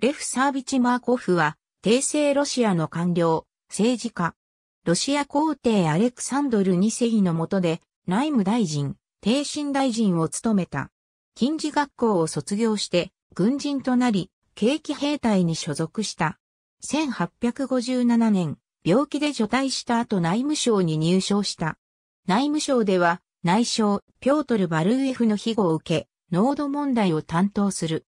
レフ・サービチ・マーコフは、帝政ロシアの官僚、政治家、ロシア皇帝アレクサンドル2世の下で、内務大臣、帝臣大臣を務めた。近似学校を卒業して、軍人となり、景気兵隊に所属した。1857年、病気で除隊した後内務省に入省した。内務省では、内相、ピョートル・バルーエフの庇護を受け、濃度問題を担当する。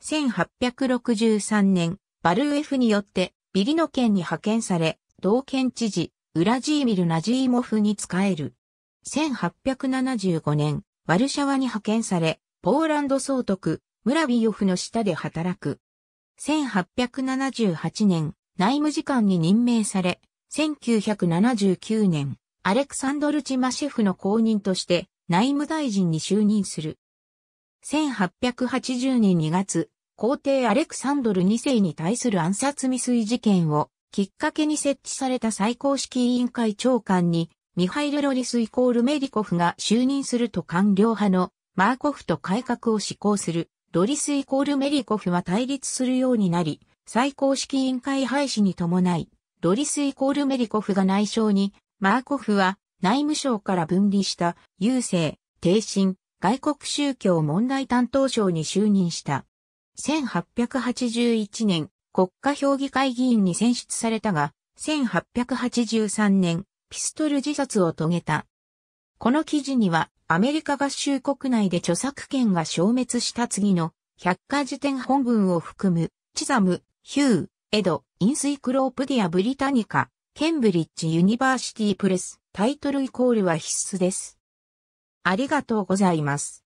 1863年、バルーエフによってビリノ県に派遣され、同県知事、ウラジーミル・ナジーモフに仕える。1875年、ワルシャワに派遣され、ポーランド総督、ムラビヨフの下で働く。1878年、内務次官に任命され、1979年、アレクサンドル・チマシェフの後任として内務大臣に就任する。1880年2月、皇帝アレクサンドル2世に対する暗殺未遂事件をきっかけに設置された最高式委員会長官にミハイル・ロリスイコール・メディコフが就任すると官僚派のマーコフと改革を施行するロリスイコール・メディコフは対立するようになり、最高式委員会廃止に伴い、ロリスイコール・メディコフが内相に、マーコフは内務省から分離した郵政、帝進、外国宗教問題担当省に就任した。1881年、国家評議会議員に選出されたが、1883年、ピストル自殺を遂げた。この記事には、アメリカ合衆国内で著作権が消滅した次の、百科事典本文を含む、チザム、ヒュー、エド、インスイクロープディア・ブリタニカ、ケンブリッジ・ユニバーシティ・プレス、タイトルイコールは必須です。ありがとうございます。